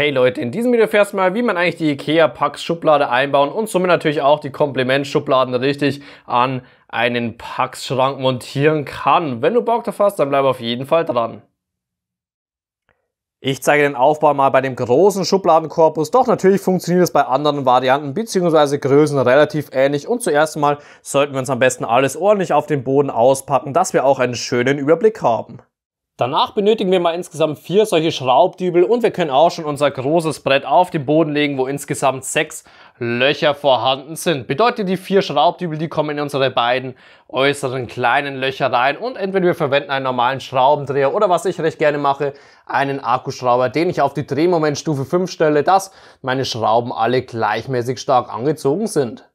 Hey Leute, in diesem Video erfährst du mal, wie man eigentlich die IKEA pax Schublade einbauen und somit natürlich auch die Komplementschubladen richtig an einen Pax-Schrank montieren kann. Wenn du Bock drauf hast, dann bleib auf jeden Fall dran. Ich zeige den Aufbau mal bei dem großen Schubladenkorpus, doch natürlich funktioniert es bei anderen Varianten bzw. Größen relativ ähnlich und zuerst mal sollten wir uns am besten alles ordentlich auf den Boden auspacken, dass wir auch einen schönen Überblick haben. Danach benötigen wir mal insgesamt vier solche Schraubdübel und wir können auch schon unser großes Brett auf den Boden legen, wo insgesamt sechs Löcher vorhanden sind. Bedeutet, die vier Schraubdübel, die kommen in unsere beiden äußeren kleinen Löcher rein und entweder wir verwenden einen normalen Schraubendreher oder was ich recht gerne mache, einen Akkuschrauber, den ich auf die Drehmomentstufe 5 stelle, dass meine Schrauben alle gleichmäßig stark angezogen sind.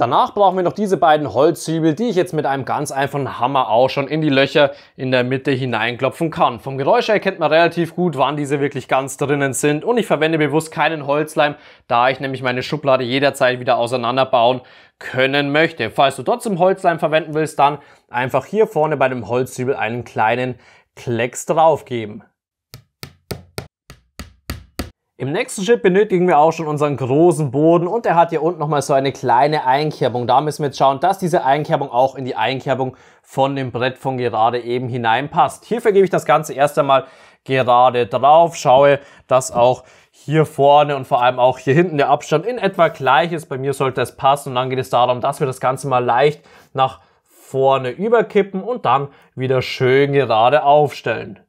Danach brauchen wir noch diese beiden Holzhübel, die ich jetzt mit einem ganz einfachen Hammer auch schon in die Löcher in der Mitte hineinklopfen kann. Vom Geräusch her erkennt man relativ gut, wann diese wirklich ganz drinnen sind und ich verwende bewusst keinen Holzleim, da ich nämlich meine Schublade jederzeit wieder auseinanderbauen können möchte. Falls du trotzdem Holzleim verwenden willst, dann einfach hier vorne bei dem Holzhübel einen kleinen Klecks draufgeben. Im nächsten Schritt benötigen wir auch schon unseren großen Boden und er hat hier unten nochmal so eine kleine Einkerbung. Da müssen wir jetzt schauen, dass diese Einkerbung auch in die Einkerbung von dem Brett von gerade eben hineinpasst. Hierfür gebe ich das Ganze erst einmal gerade drauf, schaue, dass auch hier vorne und vor allem auch hier hinten der Abstand in etwa gleich ist. Bei mir sollte es passen und dann geht es darum, dass wir das Ganze mal leicht nach vorne überkippen und dann wieder schön gerade aufstellen.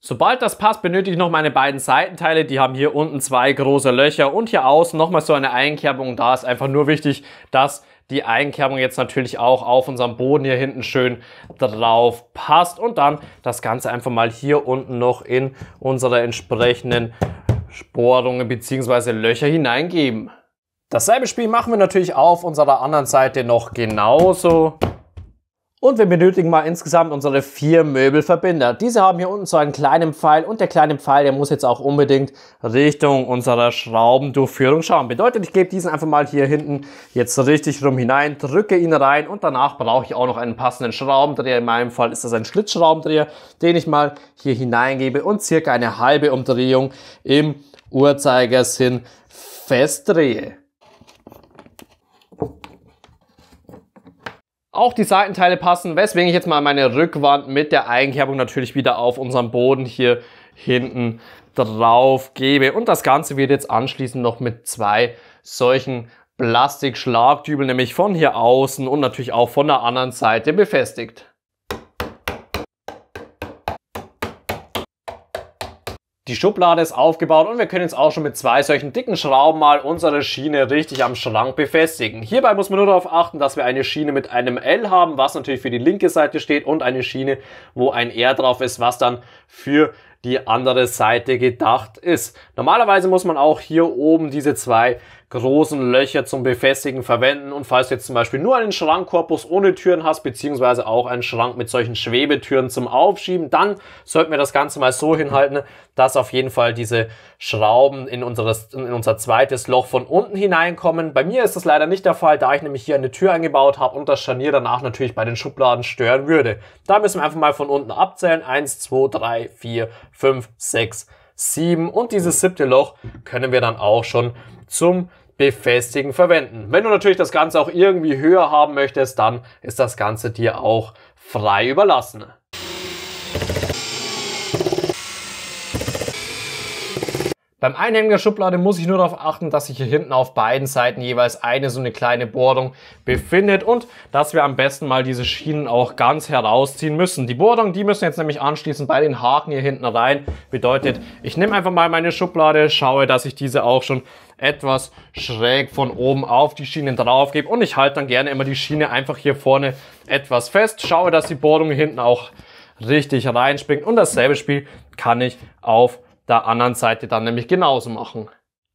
Sobald das passt, benötige ich noch meine beiden Seitenteile. Die haben hier unten zwei große Löcher und hier außen nochmal so eine Einkerbung. Da ist einfach nur wichtig, dass die Einkerbung jetzt natürlich auch auf unserem Boden hier hinten schön drauf passt. Und dann das Ganze einfach mal hier unten noch in unsere entsprechenden Sporungen bzw. Löcher hineingeben. Dasselbe Spiel machen wir natürlich auf unserer anderen Seite noch genauso. Und wir benötigen mal insgesamt unsere vier Möbelverbinder. Diese haben hier unten so einen kleinen Pfeil und der kleine Pfeil, der muss jetzt auch unbedingt Richtung unserer Schraubendurchführung schauen. Bedeutet, ich gebe diesen einfach mal hier hinten jetzt richtig rum hinein, drücke ihn rein und danach brauche ich auch noch einen passenden Schraubendreher. In meinem Fall ist das ein Schlitzschraubendreher, den ich mal hier hineingebe und circa eine halbe Umdrehung im Uhrzeigersinn festdrehe. Auch die Seitenteile passen, weswegen ich jetzt mal meine Rückwand mit der Einkerbung natürlich wieder auf unserem Boden hier hinten drauf gebe. Und das Ganze wird jetzt anschließend noch mit zwei solchen Plastikschlagdübel, nämlich von hier außen und natürlich auch von der anderen Seite befestigt. Die Schublade ist aufgebaut und wir können jetzt auch schon mit zwei solchen dicken Schrauben mal unsere Schiene richtig am Schrank befestigen. Hierbei muss man nur darauf achten, dass wir eine Schiene mit einem L haben, was natürlich für die linke Seite steht und eine Schiene, wo ein R drauf ist, was dann für die andere Seite gedacht ist. Normalerweise muss man auch hier oben diese zwei großen Löcher zum Befestigen verwenden. Und falls du jetzt zum Beispiel nur einen Schrankkorpus ohne Türen hast, beziehungsweise auch einen Schrank mit solchen Schwebetüren zum Aufschieben, dann sollten wir das Ganze mal so hinhalten, dass auf jeden Fall diese Schrauben in, unseres, in unser zweites Loch von unten hineinkommen. Bei mir ist das leider nicht der Fall, da ich nämlich hier eine Tür eingebaut habe und das Scharnier danach natürlich bei den Schubladen stören würde. Da müssen wir einfach mal von unten abzählen. Eins, zwei, drei, vier, fünf, sechs. 7 und dieses siebte Loch können wir dann auch schon zum Befestigen verwenden. Wenn du natürlich das Ganze auch irgendwie höher haben möchtest, dann ist das Ganze dir auch frei überlassen. Beim Einhängen der Schublade muss ich nur darauf achten, dass sich hier hinten auf beiden Seiten jeweils eine so eine kleine Bohrung befindet und dass wir am besten mal diese Schienen auch ganz herausziehen müssen. Die Bohrung, die müssen jetzt nämlich anschließend bei den Haken hier hinten rein. Bedeutet, ich nehme einfach mal meine Schublade, schaue, dass ich diese auch schon etwas schräg von oben auf die Schienen drauf gebe und ich halte dann gerne immer die Schiene einfach hier vorne etwas fest, schaue, dass die Bohrung hinten auch richtig reinspringt und dasselbe Spiel kann ich auf der anderen Seite dann nämlich genauso machen.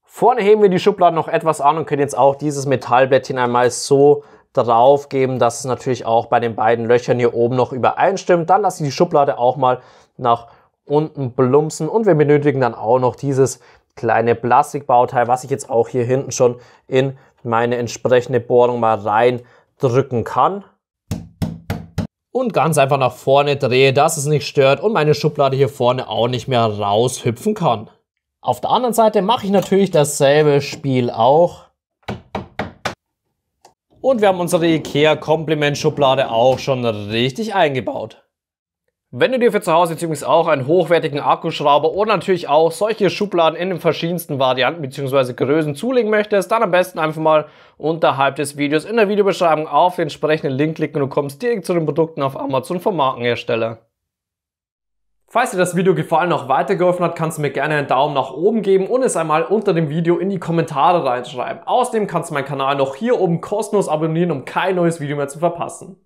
Vorne heben wir die Schublade noch etwas an und können jetzt auch dieses Metallblättchen einmal so drauf geben, dass es natürlich auch bei den beiden Löchern hier oben noch übereinstimmt. Dann lasse ich die Schublade auch mal nach unten plumpsen und wir benötigen dann auch noch dieses kleine Plastikbauteil, was ich jetzt auch hier hinten schon in meine entsprechende Bohrung mal reindrücken kann und ganz einfach nach vorne drehe, dass es nicht stört und meine Schublade hier vorne auch nicht mehr raushüpfen kann. Auf der anderen Seite mache ich natürlich dasselbe Spiel auch. Und wir haben unsere IKEA Kompliment Schublade auch schon richtig eingebaut. Wenn du dir für zu Hause jetzt übrigens auch einen hochwertigen Akkuschrauber oder natürlich auch solche Schubladen in den verschiedensten Varianten bzw. Größen zulegen möchtest, dann am besten einfach mal unterhalb des Videos in der Videobeschreibung auf den entsprechenden Link klicken und du kommst direkt zu den Produkten auf Amazon vom Markenhersteller. Falls dir das Video gefallen und auch weitergeholfen hat, kannst du mir gerne einen Daumen nach oben geben und es einmal unter dem Video in die Kommentare reinschreiben. Außerdem kannst du meinen Kanal noch hier oben kostenlos abonnieren, um kein neues Video mehr zu verpassen.